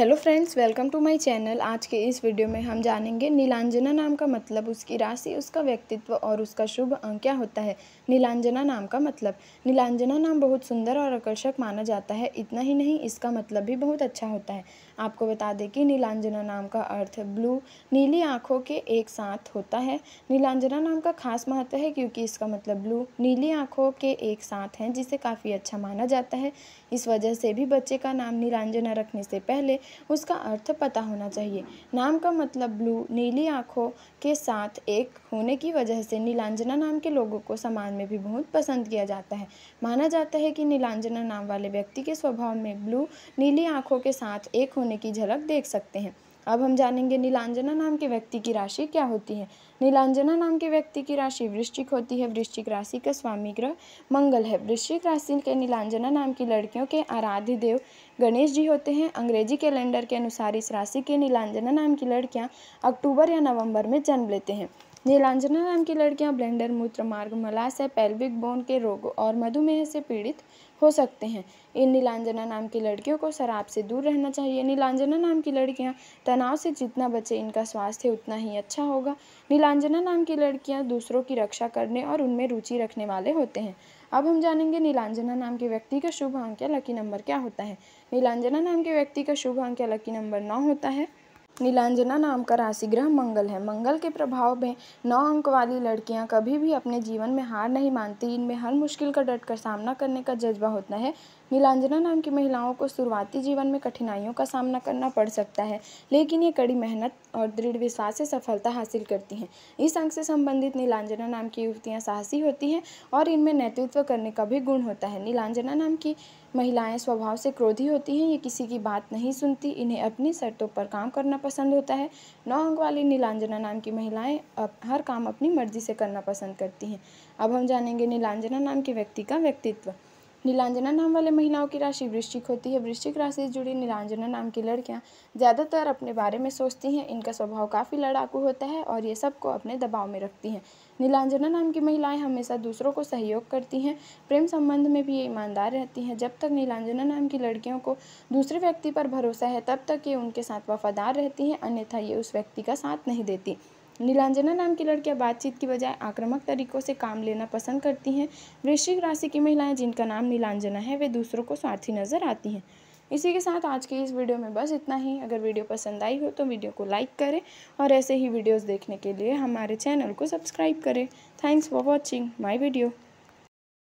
hello friends welcome to my channel आज के इस वीडियो में हम जानेंगे नीलांजना नाम का मतलब उसकी राशि उसका व्यक्तित्व और उसका शुभ अंक क्या होता है नीलांजना नाम का मतलब नीलांजना नाम बहुत सुंदर और आकर्षक माना जाता है इतना ही नहीं इसका मतलब भी बहुत अच्छा होता है आपको बता दें कि नीलांजना नाम का अर्थ ब्लू नीली आँखों के एक साथ होता है नीलांजना नाम का खास महत्व है क्योंकि इसका मतलब ब्लू नीली आँखों के एक साथ हैं जिसे काफ़ी अच्छा माना जाता है इस वजह से भी बच्चे का नाम नीलांजना रखने से पहले उसका अर्थ पता होना चाहिए नाम का मतलब ब्लू नीली आँखों के साथ एक होने की वजह से नीलांजना नाम के लोगों को समाज में भी बहुत पसंद किया जाता है माना जाता है कि नीलांजना नाम वाले व्यक्ति के स्वभाव में ब्लू नीली आँखों के साथ एक होने होने की झलक देख सकते हैं अब हम जानेंगे नीलांजना नाम के व्यक्ति की राशि क्या होती है नीलांजना नाम के व्यक्ति की राशि वृश्चिक होती है वृश्चिक राशि का स्वामी ग्रह मंगल है वृश्चिक राशि के नीलांजना नाम की लड़कियों के आराध्य देव गणेश जी होते हैं अंग्रेजी कैलेंडर के अनुसार इस राशि के नीलांजना नाम की लड़कियाँ अक्टूबर या नवम्बर में जन्म लेते हैं नीलांजना नाम की लड़कियां ब्लेंडर मूत्र मार्ग मलास है पेल्विक बोन के रोग और मधुमेह से पीड़ित हो सकते हैं इन नीलांजना नाम की लड़कियों को शराब से दूर रहना चाहिए नीलांजना नाम की लड़कियां तनाव से जितना बचे इनका स्वास्थ्य उतना ही अच्छा होगा नीलांजना नाम की लड़कियां दूसरों की रक्षा करने और उनमें रुचि रखने वाले होते हैं अब हम जानेंगे नीलांजना नाम के व्यक्ति का शुभ अंक या लकी नंबर क्या होता है नीलांजना नाम के व्यक्ति का शुभ अंक या लकी नंबर नौ होता है नीलांजना नाम का राशि ग्रह मंगल है मंगल के प्रभाव में नौ अंक वाली लड़कियां कभी भी अपने जीवन में हार नहीं मानती इनमें हर मुश्किल का डटकर सामना करने का जज्बा होता है नीलांजना नाम की महिलाओं को शुरुआती जीवन में कठिनाइयों का सामना करना पड़ सकता है लेकिन ये कड़ी मेहनत और दृढ़ विश्वास से सफलता हासिल करती हैं इस अंक से संबंधित नीलांजना नाम की युवतियाँ साहसी होती हैं और इनमें नेतृत्व करने का भी गुण होता है नीलांजना नाम की महिलाएं स्वभाव से क्रोधी होती हैं ये किसी की बात नहीं सुनती इन्हें अपनी शर्तों पर काम करना पसंद होता है नौ अंक वाली नीलांजना नाम की महिलाएं अब हर काम अपनी मर्जी से करना पसंद करती हैं अब हम जानेंगे नीलांजना नाम के व्यक्ति का व्यक्तित्व नीलांजना नाम वाले महिलाओं की राशि वृश्चिक होती है वृश्चिक राशि से जुड़ी नीलांजना नाम की लड़कियाँ ज़्यादातर अपने बारे में सोचती हैं इनका स्वभाव काफ़ी लड़ाकू होता है और ये सबको अपने दबाव में रखती हैं नीलांजना नाम की महिलाएं हमेशा दूसरों को सहयोग करती हैं प्रेम संबंध में भी ये ईमानदार रहती हैं जब तक नीलांजना नाम की लड़कियों को दूसरे व्यक्ति पर भरोसा है तब तक ये उनके साथ वफादार रहती हैं अन्यथा ये उस व्यक्ति का साथ नहीं देती नीलांजना नाम की लड़कियां बातचीत की बजाय आक्रामक तरीकों से काम लेना पसंद करती हैं वृश्चिक राशि की महिलाएं जिनका नाम नीलांजना है वे दूसरों को स्वार्थी नजर आती हैं इसी के साथ आज के इस वीडियो में बस इतना ही अगर वीडियो पसंद आई हो तो वीडियो को लाइक करें और ऐसे ही वीडियोज़ देखने के लिए हमारे चैनल को सब्सक्राइब करें thanks for watching my video